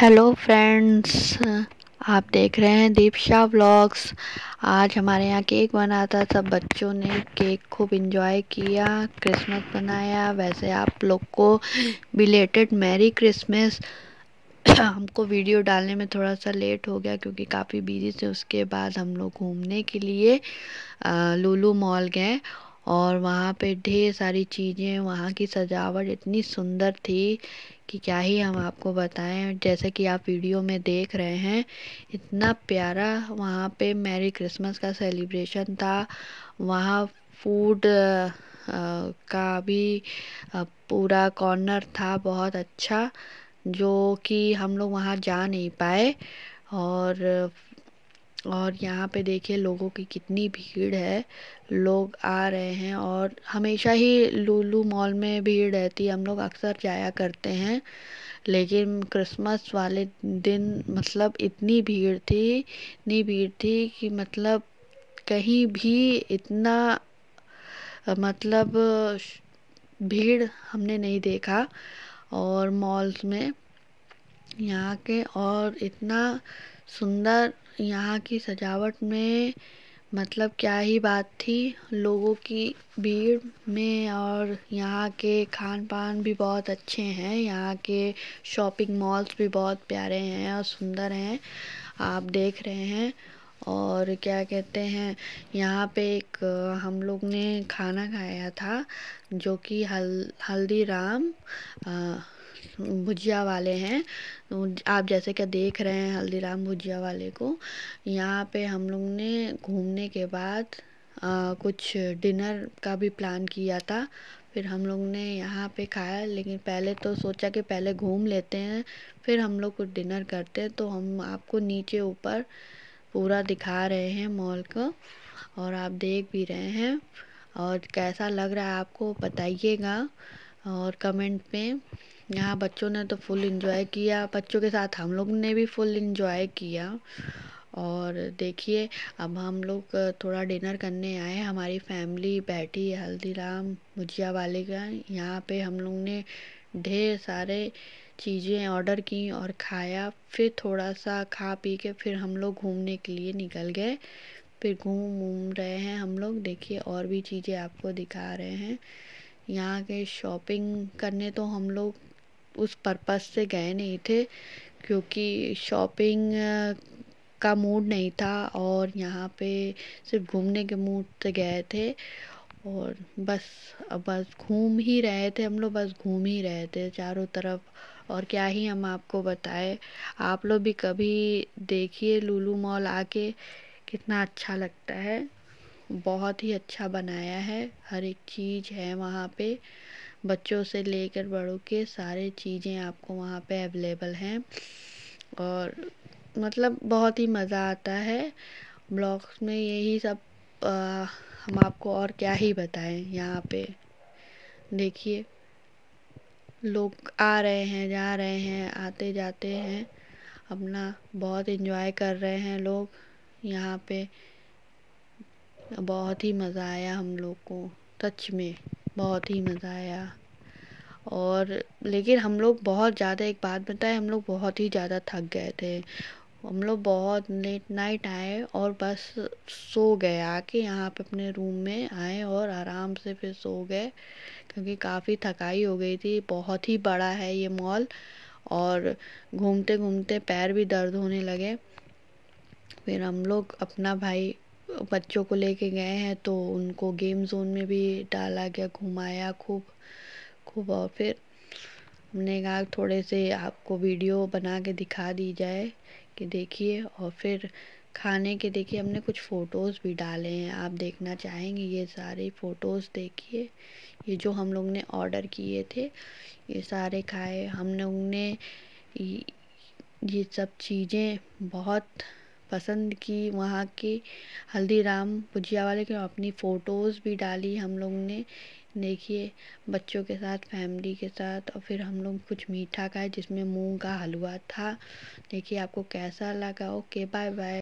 hello friends आप देख रहे हैं दीपशा व्लॉग्स आज हमारे यहाँ केक बना था सब बच्चों ने केक खूब इंजॉय किया क्रिसमस बनाया वैसे आप लोग को बिलेटेड मैरी क्रिसमस हमको वीडियो डालने में थोड़ा सा लेट हो गया क्योंकि काफ़ी बिजी थे उसके बाद हम लोग घूमने के लिए लूलू मॉल गए और वहाँ पे ढेर सारी चीज़ें वहाँ की सजावट इतनी सुंदर थी कि क्या ही हम आपको बताएं जैसे कि आप वीडियो में देख रहे हैं इतना प्यारा वहाँ पे मैरी क्रिसमस का सेलिब्रेशन था वहाँ फूड का भी पूरा कॉर्नर था बहुत अच्छा जो कि हम लोग वहाँ जा नहीं पाए और और यहाँ पे देखिए लोगों की कितनी भीड़ है लोग आ रहे हैं और हमेशा ही लुलू मॉल में भीड़ रहती है हम लोग अक्सर जाया करते हैं लेकिन क्रिसमस वाले दिन मतलब इतनी भीड़ थी इतनी भीड़ थी कि मतलब कहीं भी इतना मतलब भीड़ हमने नहीं देखा और मॉल्स में यहाँ के और इतना सुंदर यहाँ की सजावट में मतलब क्या ही बात थी लोगों की भीड़ में और यहाँ के खान पान भी बहुत अच्छे हैं यहाँ के शॉपिंग मॉल्स भी बहुत प्यारे हैं और सुंदर हैं आप देख रहे हैं और क्या कहते हैं यहाँ पे एक हम लोग ने खाना खाया था जो कि हल हल्दीराम भुजिया वाले हैं तो आप जैसे क्या देख रहे हैं हल्दीराम भुजिया वाले को यहाँ पे हम लोग ने घूमने के बाद आ, कुछ डिनर का भी प्लान किया था फिर हम लोग ने यहाँ पे खाया लेकिन पहले तो सोचा कि पहले घूम लेते हैं फिर हम लोग कुछ डिनर करते हैं तो हम आपको नीचे ऊपर पूरा दिखा रहे हैं मॉल को और आप देख भी रहे हैं और कैसा लग रहा है आपको बताइएगा और कमेंट में यहाँ बच्चों ने तो फुल इन्जॉय किया बच्चों के साथ हम लोग ने भी फुल इन्जॉय किया और देखिए अब हम लोग थोड़ा डिनर करने आए हमारी फैमिली बैठी है हल्दीराम भुजिया वाले का यहाँ पे हम लोग ने ढेर सारे चीज़ें ऑर्डर की और खाया फिर थोड़ा सा खा पी के फिर हम लोग घूमने के लिए निकल गए फिर घूम घूम रहे हैं हम लोग देखिए और भी चीज़ें आपको दिखा रहे हैं यहाँ के शॉपिंग करने तो हम लोग उस पर्पस से गए नहीं थे क्योंकि शॉपिंग का मूड नहीं था और यहाँ पे सिर्फ घूमने के मूड से गए थे और बस बस घूम ही रहे थे हम लोग बस घूम ही रहे थे चारों तरफ और क्या ही हम आपको बताएं आप लोग भी कभी देखिए लुलू मॉल आके कितना अच्छा लगता है बहुत ही अच्छा बनाया है हर एक चीज़ है वहाँ पे बच्चों से लेकर बड़ों के सारे चीज़ें आपको वहाँ पे अवेलेबल हैं और मतलब बहुत ही मज़ा आता है ब्लॉक्स में यही सब आ, हम आपको और क्या ही बताएं यहाँ पे देखिए लोग आ रहे हैं जा रहे हैं आते जाते हैं अपना बहुत इन्जॉय कर रहे हैं लोग यहाँ पे बहुत ही मज़ा आया हम लोग को सच में बहुत ही मज़ा आया और लेकिन हम लोग बहुत ज़्यादा एक बात बताएं हम लोग बहुत ही ज़्यादा थक गए थे हम लोग बहुत लेट नाइट आए और बस सो गए आके यहाँ पे अपने रूम में आए और आराम से फिर सो गए क्योंकि काफ़ी थकाई हो गई थी बहुत ही बड़ा है ये मॉल और घूमते घूमते पैर भी दर्द होने लगे फिर हम लोग अपना भाई बच्चों को लेके गए हैं तो उनको गेम जोन में भी डाला गया घुमाया खूब खूब और फिर हमने कहा थोड़े से आपको वीडियो बना के दिखा दी जाए कि देखिए और फिर खाने के देखिए हमने कुछ फ़ोटोज़ भी डाले हैं आप देखना चाहेंगे ये सारे फ़ोटोज़ देखिए ये जो हम लोग ने ऑर्डर किए थे ये सारे खाए हम लोग ने ये सब चीज़ें बहुत पसंद की वहाँ की हल्दीराम भुजिया वाले की अपनी फ़ोटोज़ भी डाली हम लोग ने देखिए बच्चों के साथ फैमिली के साथ और फिर हम लोग कुछ मीठा खाए जिसमें मूंग का हलवा था देखिए आपको कैसा लगा ओके बाय बाय